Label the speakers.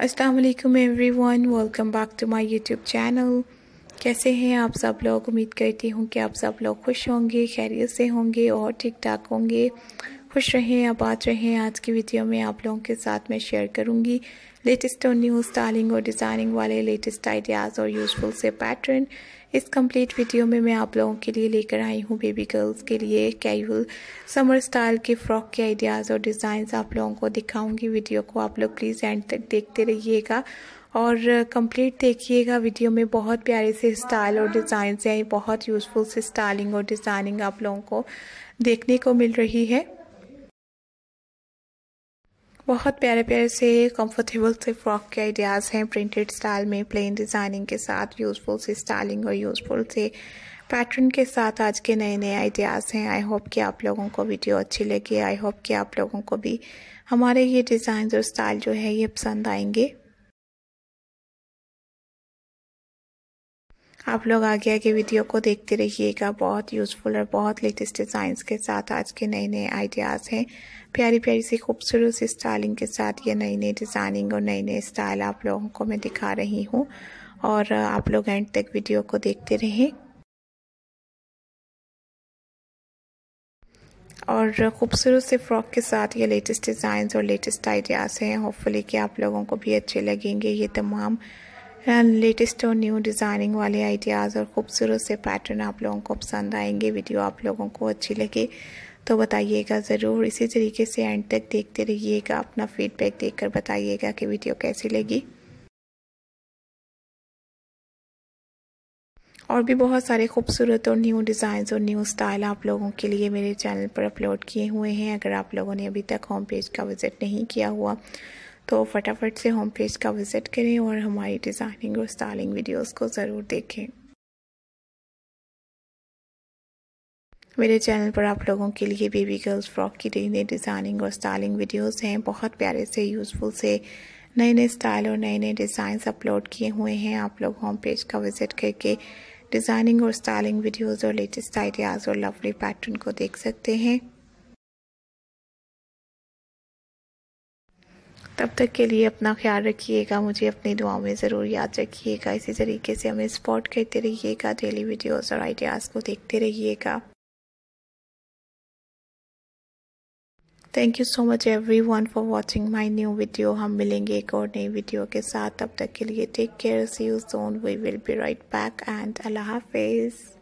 Speaker 1: असलकम everyone welcome back to my YouTube channel कैसे हैं आप सब लोग उम्मीद करती हूँ कि आप सब लोग खुश होंगे खैरियत से होंगे और ठीक ठाक होंगे खुश रहें आबाद रहें आज की वीडियो में आप लोगों के साथ मैं शेयर करूंगी लेटेस्ट और न्यू स्टाइलिंग और डिज़ाइनिंग वाले लेटेस्ट आइडियाज़ और यूजफुल से पैटर्न इस कंप्लीट वीडियो में मैं आप लोगों के लिए लेकर आई हूँ बेबी गर्ल्स के लिए कैजुअल समर स्टाइल के फ्रॉक के आइडियाज़ और डिज़ाइंस आप लोगों को दिखाऊंगी वीडियो को आप लोग प्लीज़ एंड तक देखते रहिएगा और कंप्लीट uh, देखिएगा वीडियो में बहुत प्यारे से स्टाइल और डिज़ाइंस हैं बहुत यूज़फुल से स्टाइलिंग और डिज़ाइनिंग आप लोगों को देखने को मिल रही है बहुत प्यारे प्यारे से कंफर्टेबल से फ्रॉक के आइडियाज़ हैं प्रिंटेड स्टाइल में प्लेन डिज़ाइनिंग के साथ यूज़फुल से स्टाइलिंग और यूज़फुल से पैटर्न के साथ आज के नए नए आइडियाज़ हैं आई होप कि आप लोगों को वीडियो
Speaker 2: अच्छी लगी आई होप कि आप लोगों को भी हमारे ये डिज़ाइन और स्टाइल जो है ये पसंद आएंगे आप लोग आगे आगे वीडियो को देखते रहिएगा बहुत यूज़फुल और बहुत लेटेस्ट डिज़ाइंस के साथ आज के नए
Speaker 1: नए आइडियाज़ हैं प्यारी प्यारी सी खूबसूरत सी स्टाइलिंग के साथ ये नई नई डिज़ाइनिंग और नए
Speaker 2: नए स्टाइल आप लोगों को मैं दिखा रही हूँ और आप लोग एंड तक वीडियो को देखते रहें और ख़ूबसूरत से फ्रॉक के साथ ये लेटेस्ट डिज़ाइंस और लेटेस्ट आइडियाज़ हैं होपफुली कि आप लोगों को
Speaker 1: भी अच्छे लगेंगे ये तमाम लेटेस्ट और न्यू डिज़ाइनिंग वाले आइडियाज़ और ख़ूबसूरत से पैटर्न आप लोगों को पसंद आएंगे वीडियो आप लोगों को अच्छी लगे तो बताइएगा
Speaker 2: ज़रूर इसी तरीके से एंड तक देखते रहिएगा अपना फीडबैक देकर बताइएगा कि वीडियो कैसी लगी और भी बहुत सारे खूबसूरत और न्यू डिज़ाइंस और न्यू स्टाइल आप लोगों के लिए मेरे चैनल पर अपलोड
Speaker 1: किए हुए हैं अगर आप लोगों ने अभी तक होम पेज का विज़िट नहीं किया हुआ तो फटाफट से
Speaker 2: होम पेज का विज़िट करें और हमारी डिज़ाइनिंग और स्टाइलिंग वीडियोस को ज़रूर देखें मेरे चैनल पर आप लोगों के लिए बेबी गर्ल्स फ्रॉक की नई नई डिज़ाइनिंग और स्टाइलिंग वीडियोस हैं बहुत प्यारे से यूज़फुल से नए
Speaker 1: नए स्टाइल और नए नए डिज़ाइंस अपलोड किए हुए हैं आप लोग होम पेज का विज़िट करके
Speaker 2: डिज़ाइनिंग और स्टाइलिंग वीडियोस और लेटेस्ट आइडियाज़ और लवली पैटर्न को देख सकते हैं तब तक के लिए अपना ख्याल रखिएगा मुझे अपनी दुआ में ज़रूर याद रखिएगा इसी तरीके से हमें सपोर्ट करते रहिएगा डेली वीडियोस और आइडियाज़ को देखते रहिएगा thank you so much everyone for watching my new video हम मिलेंगे एक और नई वीडियो के साथ तब तक के लिए take care see you soon we will be right back and अल्लाह हाफिज़